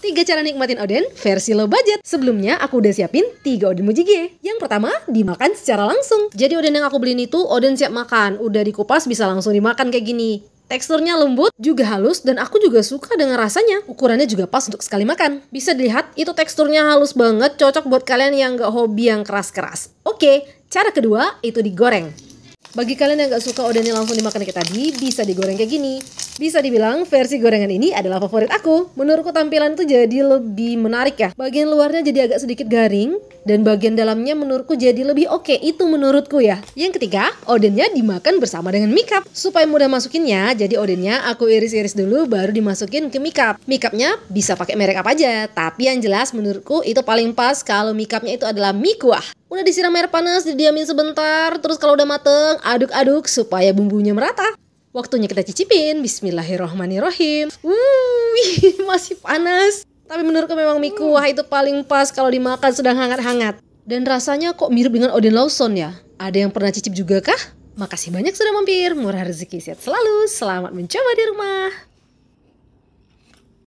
3 cara nikmatin oden versi low budget. Sebelumnya aku udah siapin 3 oden mujige. Yang pertama, dimakan secara langsung. Jadi oden yang aku beliin itu oden siap makan, udah dikupas bisa langsung dimakan kayak gini. Teksturnya lembut, juga halus, dan aku juga suka dengan rasanya. Ukurannya juga pas untuk sekali makan. Bisa dilihat, itu teksturnya halus banget, cocok buat kalian yang gak hobi yang keras-keras. Oke, cara kedua itu digoreng. Bagi kalian yang gak suka odennya langsung dimakan kayak tadi, bisa digoreng kayak gini. Bisa dibilang versi gorengan ini adalah favorit aku. Menurutku tampilan itu jadi lebih menarik ya. Bagian luarnya jadi agak sedikit garing dan bagian dalamnya menurutku jadi lebih oke. Okay. Itu menurutku ya. Yang ketiga, odennya dimakan bersama dengan mikap. Supaya mudah masukinnya, jadi odennya aku iris-iris dulu baru dimasukin ke mikap. Mikapnya bisa pakai merek apa aja, tapi yang jelas menurutku itu paling pas kalau mikapnya itu adalah mie kuah. Udah disiram air panas, didiamin sebentar, terus kalau udah mateng, aduk-aduk supaya bumbunya merata. Waktunya kita cicipin. Bismillahirrohmanirrohim. Wuih, masih panas. Tapi menurutku memang mie kuah hmm. itu paling pas kalau dimakan sedang hangat-hangat. Dan rasanya kok mirip dengan Odin Lawson ya? Ada yang pernah cicip juga kah? Makasih banyak sudah mampir. Murah rezeki sehat selalu. Selamat mencoba di rumah.